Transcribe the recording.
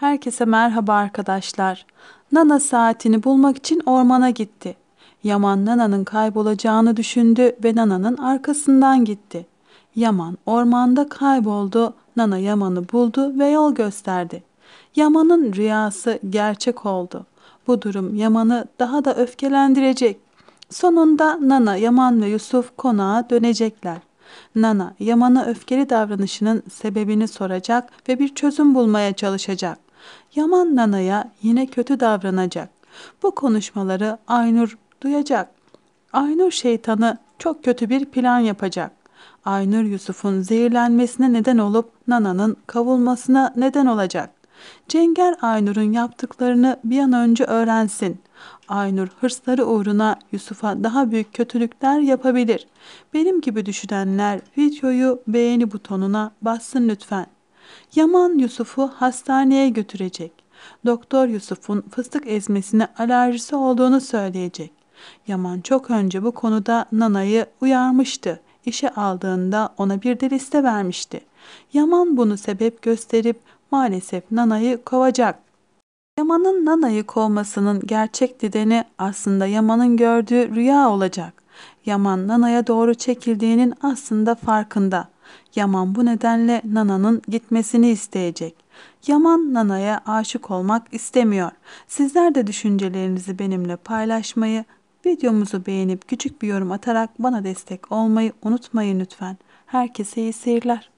Herkese merhaba arkadaşlar. Nana saatini bulmak için ormana gitti. Yaman Nana'nın kaybolacağını düşündü ve Nana'nın arkasından gitti. Yaman ormanda kayboldu. Nana Yaman'ı buldu ve yol gösterdi. Yaman'ın rüyası gerçek oldu. Bu durum Yaman'ı daha da öfkelendirecek. Sonunda Nana, Yaman ve Yusuf konağa dönecekler. Nana, Yaman'a öfkeli davranışının sebebini soracak ve bir çözüm bulmaya çalışacak. Yaman Nana'ya yine kötü davranacak. Bu konuşmaları Aynur duyacak. Aynur şeytanı çok kötü bir plan yapacak. Aynur Yusuf'un zehirlenmesine neden olup Nana'nın kavulmasına neden olacak. Cenger Aynur'un yaptıklarını bir an önce öğrensin. Aynur hırsları uğruna Yusuf'a daha büyük kötülükler yapabilir. Benim gibi düşünenler videoyu beğeni butonuna bassın lütfen. Yaman Yusuf'u hastaneye götürecek. Doktor Yusuf'un fıstık ezmesine alerjisi olduğunu söyleyecek. Yaman çok önce bu konuda Nana'yı uyarmıştı. İşe aldığında ona bir de liste vermişti. Yaman bunu sebep gösterip maalesef Nana'yı kovacak. Yaman'ın Nana'yı kovmasının gerçek nedeni aslında Yaman'ın gördüğü rüya olacak. Yaman Nana'ya doğru çekildiğinin aslında farkında. Yaman bu nedenle Nana'nın gitmesini isteyecek. Yaman Nana'ya aşık olmak istemiyor. Sizler de düşüncelerinizi benimle paylaşmayı, videomuzu beğenip küçük bir yorum atarak bana destek olmayı unutmayın lütfen. Herkese iyi seyirler.